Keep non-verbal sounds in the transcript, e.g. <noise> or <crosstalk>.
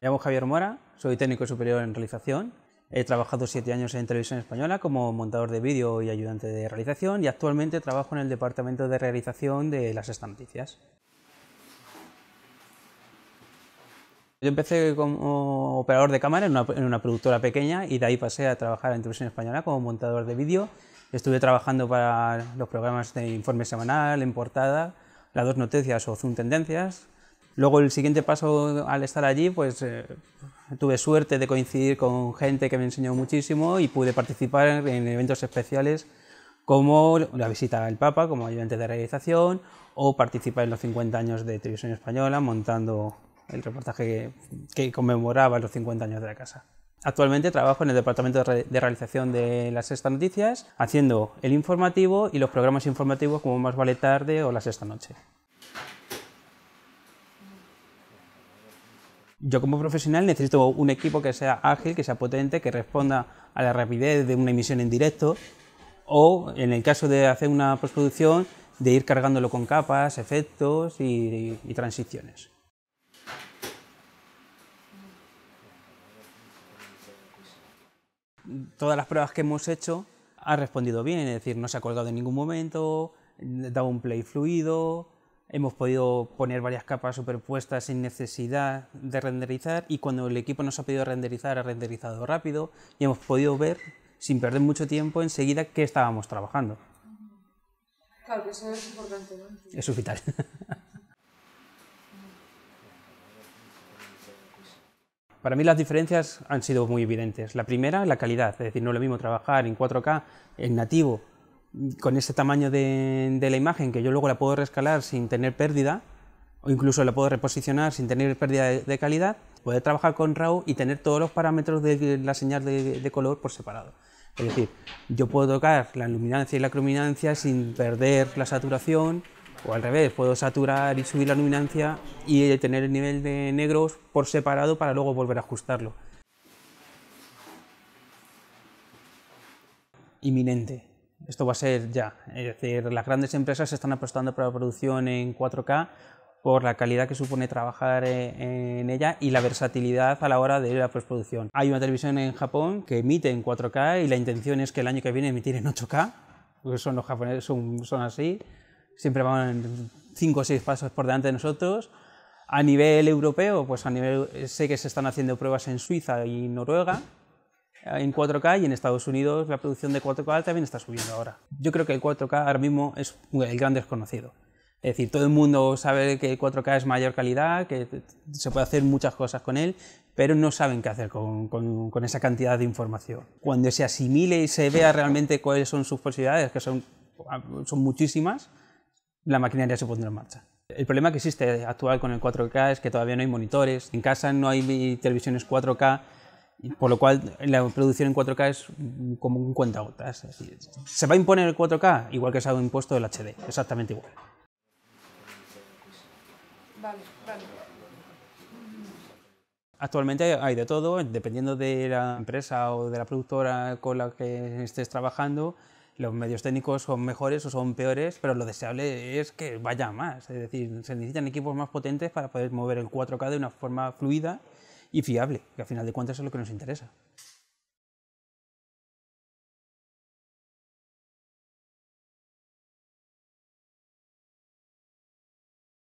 Me llamo Javier Mora, soy técnico superior en realización. He trabajado siete años en televisión española como montador de vídeo y ayudante de realización y actualmente trabajo en el departamento de realización de las estanticias Yo empecé como operador de cámara en una, en una, productora pequeña y de ahí pasé a trabajar en televisión española como montador de vídeo. Estuve trabajando para los programas de informe semanal, en portada, las dos noticias o Zoom Tendencias, Luego el siguiente paso al estar allí, pues eh, tuve suerte de coincidir con gente que me enseñó muchísimo y pude participar en eventos especiales como la visita al Papa como ayudante de realización o participar en los 50 años de Televisión Española montando el reportaje que, conmemoraba los 50 años de la casa. Actualmente trabajo en el departamento de realización de las sexta noticias, haciendo el informativo y los programas informativos como Más vale tarde o La sexta noche. yo como profesional necesito un equipo que sea ágil, que sea potente, que responda a la rapidez de una emisión en directo o en el caso de hacer una postproducción, de ir cargándolo con capas, efectos y, transiciones. Todas las pruebas que hemos hecho ha respondido bien, es decir, no se ha colgado en ningún momento, da un play fluido, Hemos podido poner varias capas superpuestas sin necesidad de renderizar y cuando el equipo nos ha pedido renderizar ha renderizado rápido y hemos podido ver sin perder mucho tiempo enseguida qué estábamos trabajando. Claro, que eso es importante. ¿no? Eso es vital. <laughs> Para mí las diferencias han sido muy evidentes. La primera, la calidad, es decir, no es lo mismo trabajar en 4K en nativo con ese tamaño de, la imagen que yo luego la puedo rescalar sin tener pérdida, o incluso la puedo reposicionar sin tener pérdida de, calidad, poder trabajar con RAW y tener todos los parámetros de la señal de, color por separado. Es decir, yo puedo tocar la luminancia y la cruminancia sin perder la saturación, o al revés, puedo saturar y subir la luminancia y tener el nivel de negros por separado para luego volver a ajustarlo. Inminente esto va a ser ya. Es decir, las grandes empresas están apostando por la producción en 4K por la calidad que supone trabajar e, en ella y la versatilidad a la hora de la postproducción. Hay una televisión en Japón que emite en 4K y la intención es que el año que viene emitir en 8K, porque son los japoneses, son, son así, siempre van 5 o 6 pasos por delante de nosotros. A nivel europeo, pues a nivel sé que se están haciendo pruebas en Suiza y Noruega, en 4K y en Estados Unidos la producción de 4K también está subiendo ahora. Yo creo que el 4K ahora mismo es el gran desconocido. Es decir, todo el mundo sabe que el 4K es mayor calidad, que se puede hacer muchas cosas con él, pero no saben qué hacer con, esa cantidad de información. Cuando se asimile y se vea realmente cuáles son sus posibilidades, que son, son muchísimas, la maquinaria se pondrá en marcha. El problema que existe actual con el 4K es que todavía no hay monitores, en casa no hay televisiones 4K por lo cual, la producción en 4K es como un cuentagotas. Se va a imponer el 4K, igual que se ha impuesto el HD, exactamente igual. Actualmente hay de todo, dependiendo de la empresa o de la productora con la que estés trabajando, los medios técnicos son mejores o son peores, pero lo deseable es que vaya más. Es decir, se necesitan equipos más potentes para poder mover el 4K de una forma fluida y fiable, que al final de cuentas es lo que nos interesa.